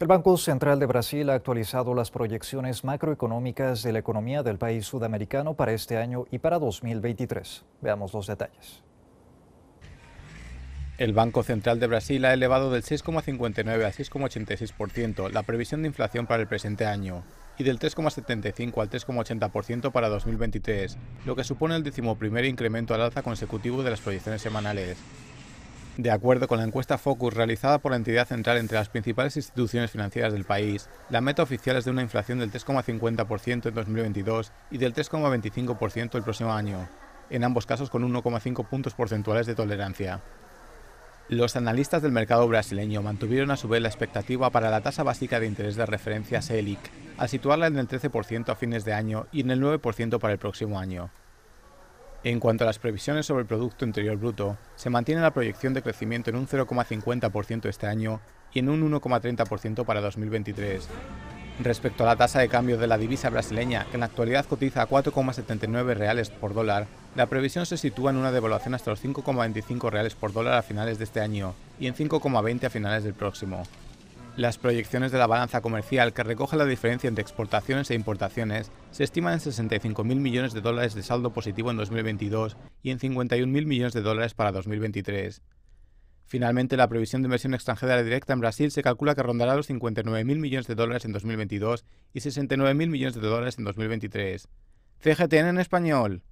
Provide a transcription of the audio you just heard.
El Banco Central de Brasil ha actualizado las proyecciones macroeconómicas de la economía del país sudamericano para este año y para 2023. Veamos los detalles. El Banco Central de Brasil ha elevado del 6,59 al 6,86% la previsión de inflación para el presente año y del 3,75 al 3,80% para 2023, lo que supone el decimoprimer incremento al alza consecutivo de las proyecciones semanales. De acuerdo con la encuesta Focus realizada por la entidad central entre las principales instituciones financieras del país, la meta oficial es de una inflación del 3,50% en 2022 y del 3,25% el próximo año, en ambos casos con 1,5 puntos porcentuales de tolerancia. Los analistas del mercado brasileño mantuvieron a su vez la expectativa para la tasa básica de interés de referencia SELIC, al situarla en el 13% a fines de año y en el 9% para el próximo año. En cuanto a las previsiones sobre el Producto Interior Bruto, se mantiene la proyección de crecimiento en un 0,50% este año y en un 1,30% para 2023. Respecto a la tasa de cambio de la divisa brasileña, que en la actualidad cotiza a 4,79 reales por dólar, la previsión se sitúa en una devaluación hasta los 5,25 reales por dólar a finales de este año y en 5,20 a finales del próximo. Las proyecciones de la balanza comercial que recoge la diferencia entre exportaciones e importaciones se estiman en 65.000 millones de dólares de saldo positivo en 2022 y en 51.000 millones de dólares para 2023. Finalmente, la previsión de inversión extranjera directa en Brasil se calcula que rondará los 59.000 millones de dólares en 2022 y 69.000 millones de dólares en 2023. CGTN en español.